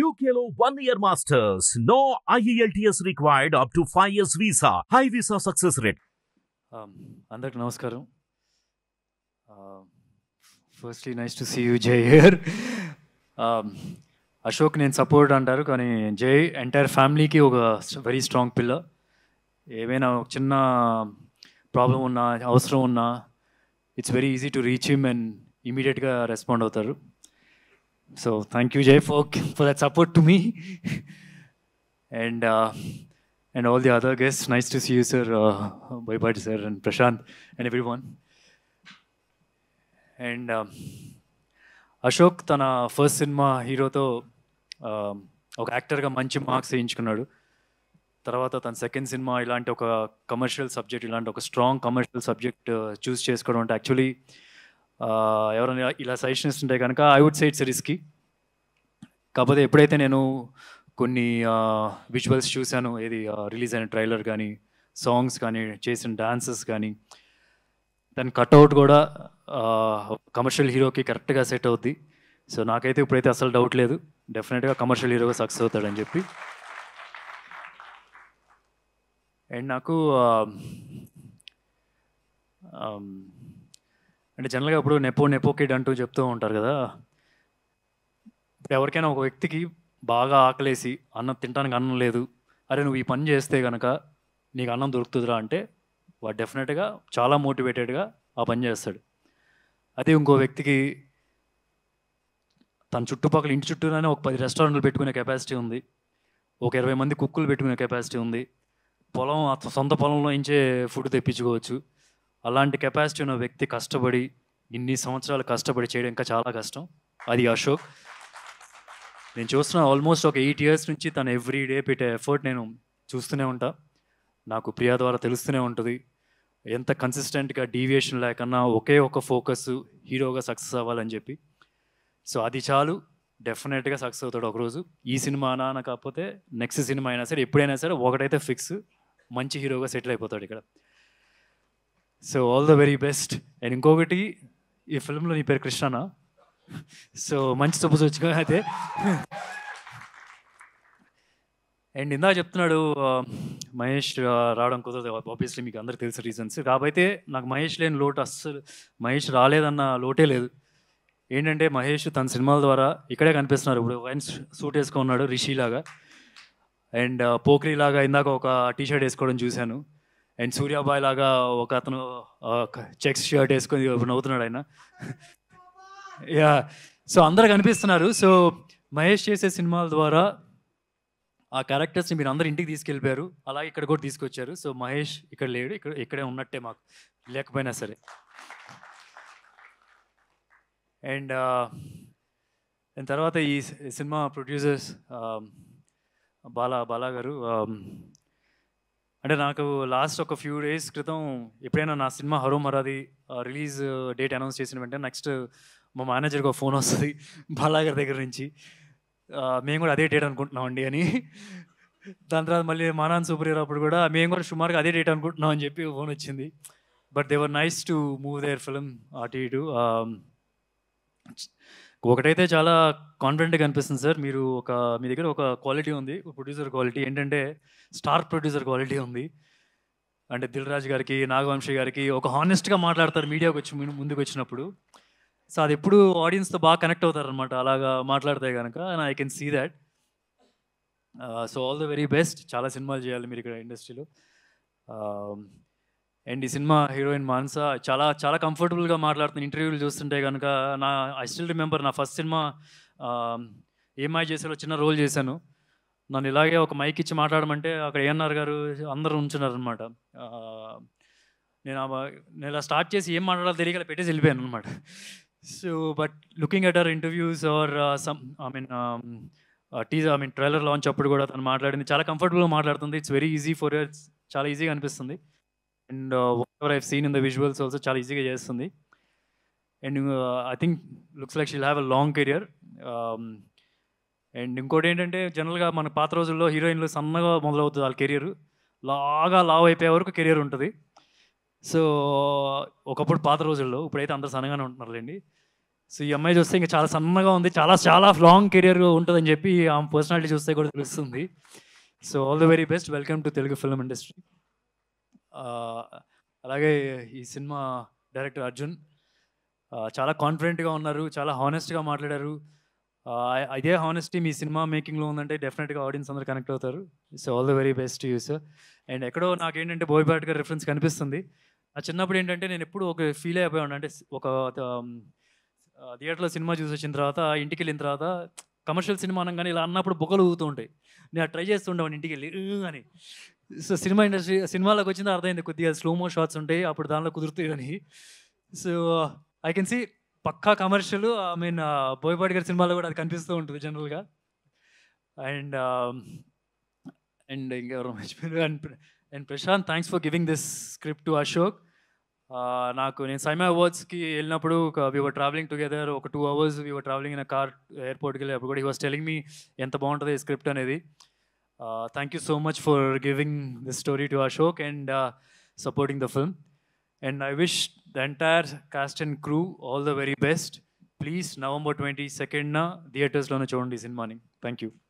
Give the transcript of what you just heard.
యూకేలో one year masters no IELTS required up to five years visa high visa success rate అందరికి నమస్కారం firstly nice to see you Jai here Ashok నేను support అంటారు కానీ జై entire ఫ్యామిలీకి ఒక వెరీ స్ట్రాంగ్ పిల్ల ఏమైనా ఒక చిన్న ప్రాబ్లం ఉన్నా అవసరం ఉన్నా it's very easy to reach him and ఇమీడియట్గా రెస్పాండ్ అవుతారు So thank you, Jay, for, for that support to me. and uh, and all the other guests. Nice to see you, sir. Uh, bye bye, sir, and Prashant, and everyone. And Ashok తన first cinema హీరోతో ఒక యాక్టర్గా మంచి marks వేయించుకున్నాడు తర్వాత తన second cinema ఇలాంటి ఒక commercial subject ఇలాంటి ఒక స్ట్రాంగ్ కమర్షియల్ సబ్జెక్ట్ చూస్ చేసుకోవడం అంటే యాక్చువల్లీ ఎవరైనా ఇలా సజెషన్స్ ఉంటే కనుక I would say it's risky కాకపోతే ఎప్పుడైతే నేను కొన్ని విజువల్స్ చూశాను ఏది రిలీజ్ అయిన ట్రైలర్ కానీ సాంగ్స్ కానీ చేసిన డాన్సెస్ కానీ దాని కట్అవుట్ కూడా కమర్షియల్ హీరోకి కరెక్ట్గా సెట్ అవుద్ది సో నాకైతే ఇప్పుడైతే అసలు డౌట్ లేదు డెఫినెట్గా కమర్షియల్ హీరోగా సక్సెస్ అవుతాడని చెప్పి అండ్ నాకు అంటే జనరల్గా ఇప్పుడు నెపో నెపోకిడ్ అంటూ చెప్తూ ఉంటారు కదా ఇప్పుడు ఎవరికైనా ఒక వ్యక్తికి బాగా ఆకలేసి అన్నం తినడానికి అన్నం లేదు అరే నువ్వు ఈ పని చేస్తే కనుక నీకు అన్నం దొరుకుతుందిరా అంటే వాడు డెఫినెట్గా చాలా మోటివేటెడ్గా ఆ పని చేస్తాడు అదే ఇంకో వ్యక్తికి తన చుట్టుపక్కల ఇంటి చుట్టూనే ఒక పది రెస్టారెంట్లు పెట్టుకునే కెపాసిటీ ఉంది ఒక ఇరవై మంది కుక్కులు పెట్టుకునే కెపాసిటీ ఉంది పొలం సొంత పొలంలో ఇంచే ఫుడ్ తెప్పించుకోవచ్చు అలాంటి కెపాసిటీ ఉన్న వ్యక్తి కష్టపడి ఇన్ని సంవత్సరాలు కష్టపడి చేయడం ఇంకా చాలా కష్టం అది అశోక్ నేను చూస్తున్న ఆల్మోస్ట్ ఒక ఎయిట్ ఇయర్స్ నుంచి తను ఎవ్రీ డే పెట్టే ఎఫర్ట్ నేను చూస్తూనే ఉంటా నాకు ప్రియా ద్వారా తెలుస్తూనే ఉంటుంది ఎంత కన్సిస్టెంట్గా డీవియేషన్ లేకన్నా ఒకే ఒక ఫోకస్ హీరోగా సక్సెస్ అవ్వాలని చెప్పి సో అది చాలు డెఫినెట్గా సక్సెస్ అవుతాడు ఒకరోజు ఈ సినిమా కాకపోతే నెక్స్ట్ సినిమా అయినా సరే ఎప్పుడైనా సరే ఒకటైతే ఫిక్స్ మంచి హీరోగా సెటిల్ అయిపోతాడు ఇక్కడ so all the very best and ఇంకొకటి ఈ ఫిల్మ్లో నీ పేరు కృష్ణనా సో మంచి సపోజ్ వచ్చుకో అయితే అండ్ ఇందా చెప్తున్నాడు మహేష్ రావడం కుదరదు ఆబ్వియస్లీ మీకు అందరికి తెలిసిన రీజన్స్ కాబట్టి నాకు మహేష్ లేని లోటు అస్సలు మహేష్ రాలేదన్న లోటే లేదు ఏంటంటే మహేష్ తన సినిమాల ద్వారా ఇక్కడే కనిపిస్తున్నారు ఇప్పుడు ఆయన సూట్ వేసుకున్నాడు రిషిలాగా అండ్ పోక్రీలాగా లాగా ఇందాక ఒక టీషర్ట్ వేసుకోవడం చూశాను అండ్ సూర్యాబాయ్ లాగా ఒక అతను చెక్స్ షర్ట్ వేసుకొని నవ్వుతున్నాడు ఆయన యా సో అందరు కనిపిస్తున్నారు సో మహేష్ చేసే సినిమాల ద్వారా ఆ క్యారెక్టర్స్ని మీరు అందరు ఇంటికి తీసుకెళ్ళిపోయారు అలాగే ఇక్కడ కూడా తీసుకొచ్చారు సో మహేష్ ఇక్కడ లేడు ఇక్కడ ఇక్కడే ఉన్నట్టే మాకు లేకపోయినా సరే అండ్ దాని తర్వాత ఈ సినిమా ప్రొడ్యూసర్స్ బాలా బాలా గారు అంటే నాకు లాస్ట్ ఒక ఫ్యూ డేస్ క్రితం ఎప్పుడైనా నా సినిమా హరో మరాది రిలీజ్ డేట్ అనౌన్స్ చేసిన వెంటనే నెక్స్ట్ మా మేనేజర్కి ఒక ఫోన్ వస్తుంది బాలాగర్ దగ్గర నుంచి మేము కూడా అదే డేట్ అనుకుంటున్నాం అండి అని దాని తర్వాత మళ్ళీ మానాన్ సూపర్ అప్పుడు కూడా మేము కూడా సుమారుగా అదే డేట్ అనుకుంటున్నాం అని చెప్పి ఫోన్ వచ్చింది but they were nice to move their film అటు ఇటు ఒకటైతే చాలా కాన్ఫిడెంట్గా అనిపిస్తుంది సార్ మీరు ఒక మీ దగ్గర ఒక క్వాలిటీ ఉంది ప్రొడ్యూసర్ క్వాలిటీ ఏంటంటే స్టార్ ప్రొడ్యూసర్ క్వాలిటీ ఉంది అంటే దిల్ రాజు గారికి నాగవంశీ గారికి ఒక హానెస్ట్గా మాట్లాడతారు మీడియాకి వచ్చి ముందుకు వచ్చినప్పుడు సో అది ఎప్పుడు ఆడియన్స్తో బాగా కనెక్ట్ అవుతారు అనమాట అలాగా మాట్లాడితే కనుక and I can see that so all the very best చాలా సినిమాలు చేయాలి మీరు ఇక్కడ ఇండస్ట్రీలో అండ్ ఈ సినిమా హీరోయిన్ మాన్సా చాలా చాలా కంఫర్టబుల్గా మాట్లాడుతున్న ఇంటర్వ్యూలు చూస్తుంటే కనుక నా ఐ స్టిల్ రిమెంబర్ నా ఫస్ట్ సినిమా ఏమై చేసేలో చిన్న రోల్ చేశాను నన్ను ఇలాగే ఒక మైక్ ఇచ్చి మాట్లాడమంటే అక్కడ ఏఎన్ఆర్ గారు అందరూ ఉంచున్నారనమాట నేను నేను ఇలా స్టార్ట్ చేసి ఏం మాట్లాడాలో తెలియక పెట్టేసి వెళ్ళిపోయాను అనమాట so but looking at our interviews or some I mean teaser I mean trailer launch అప్పుడు కూడా తను మాట్లాడింది చాలా కంఫర్టబుల్గా మాట్లాడుతుంది it's very easy for years చాలా ఈజీగా అనిపిస్తుంది and what I seen in the visuals also చాలా ఈజీగా చేస్తుంది and I think looks like she'll have a long career and ఇంకోటి ఏంటంటే జనరల్గా మన పాత రోజుల్లో హీరోయిన్లు సన్నగా మొదలవుతుంది వాళ్ళ కెరియర్ లాగా లావ్ అయిపోయే వరకు కెరియర్ ఉంటుంది సో ఒకప్పుడు పాత రోజుల్లో ఇప్పుడైతే అందరు సన్నగానే ఉంటున్నారులేండి సో ఈ అమ్మాయి చూస్తే ఇంకా చాలా సన్నగా ఉంది చాలా చాలా లాంగ్ కెరియర్ ఉంటుందని చెప్పి ఆమె పర్సనాలిటీ చూస్తే కూడా తెలుస్తుంది so all the very best welcome to Telugu film industry అలాగే ఈ సినిమా డైరెక్టర్ అర్జున్ చాలా కాన్ఫిడెంట్గా ఉన్నారు చాలా హానెస్ట్గా మాట్లాడారు అదే హానెస్టీ మీ సినిమా మేకింగ్లో ఉందంటే డెఫినెట్గా ఆడియన్స్ అందరూ కనెక్ట్ అవుతారు it's all the very best you sir and ఎక్కడో నాకు బోయ్ బోయ్బాట్ గారు రిఫరెన్స్ కనిపిస్తుంది నా చిన్నప్పుడు ఏంటంటే నేను ఎప్పుడు ఒక ఫీల్ అయిపోయాను అంటే ఒక థియేటర్లో సినిమా చూసి వచ్చిన తర్వాత ఇంటికి వెళ్ళిన తర్వాత కమర్షియల్ సినిమా అనగానే ఇలా అన్నప్పుడు బొక్కలు ఊగుతూ ఉంటాయి నేను ట్రై చేస్తుండేవాడిని ఇంటికి వెళ్ళి అని సో సినిమా ఇండస్ట్రీ సినిమాలోకి వచ్చింది అర్థమైంది కొద్దిగా స్లోమో షాట్స్ ఉంటాయి అప్పుడు దానిలో కుదురుతాయి అని సో ఐ కెన్ సీ పక్కా కమర్షియల్ ఐ మీన్ బోయపాటి గారి సినిమాలో కూడా అది కనిపిస్తూ ఉంటుంది జనరల్గా అండ్ అండ్ ఇంకెవరో మర్చిపోయారు and and Prashant thanks for giving this script to Ashok నాకు నేను సైమా అవార్డ్స్కి వెళ్ళినప్పుడు ఒక వివర్ ట్రావెలింగ్ టుగెదర్ ఒక two hours we were travelling in car ఎయిర్పోర్ట్కి వెళ్ళి అప్పుడు కూడా హీ వాస్ టెలింగ్ మీ ఎంత బాగుంటుంది ఈ స్క్రిప్ట్ అనేది Uh, thank you so much for giving this story to Ashok and uh, supporting the film. And I wish the entire cast and crew all the very best. Please November twenty సెకండ్న థియేటర్స్లోనే చూడండి సినిమాని thank you